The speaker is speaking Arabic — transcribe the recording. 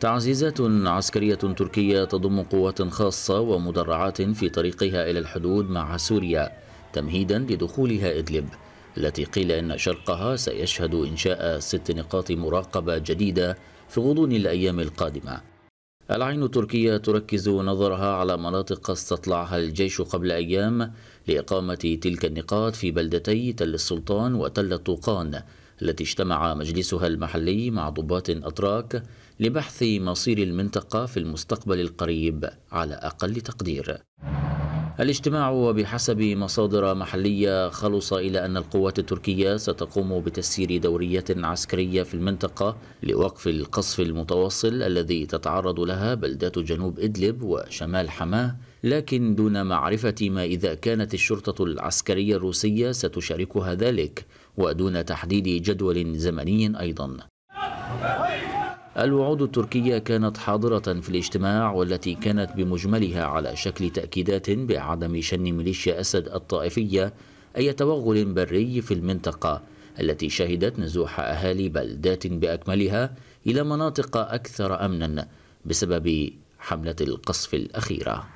تعزيزات عسكرية تركية تضم قوات خاصة ومدرعات في طريقها إلى الحدود مع سوريا تمهيدا لدخولها إدلب التي قيل إن شرقها سيشهد إنشاء ست نقاط مراقبة جديدة في غضون الأيام القادمة العين التركية تركز نظرها على مناطق استطلعها الجيش قبل أيام لإقامة تلك النقاط في بلدتي تل السلطان وتل الطوقان التي اجتمع مجلسها المحلي مع ضباط أتراك لبحث مصير المنطقة في المستقبل القريب على أقل تقدير الاجتماع بحسب مصادر محلية خلص إلى أن القوات التركية ستقوم بتسيير دوريات عسكرية في المنطقة لوقف القصف المتواصل الذي تتعرض لها بلدات جنوب إدلب وشمال حماه لكن دون معرفة ما إذا كانت الشرطة العسكرية الروسية ستشاركها ذلك ودون تحديد جدول زمني أيضا الوعود التركية كانت حاضرة في الاجتماع والتي كانت بمجملها على شكل تأكيدات بعدم شن ميليشيا أسد الطائفية أي توغل بري في المنطقة التي شهدت نزوح أهالي بلدات بأكملها إلى مناطق أكثر أمنا بسبب حملة القصف الأخيرة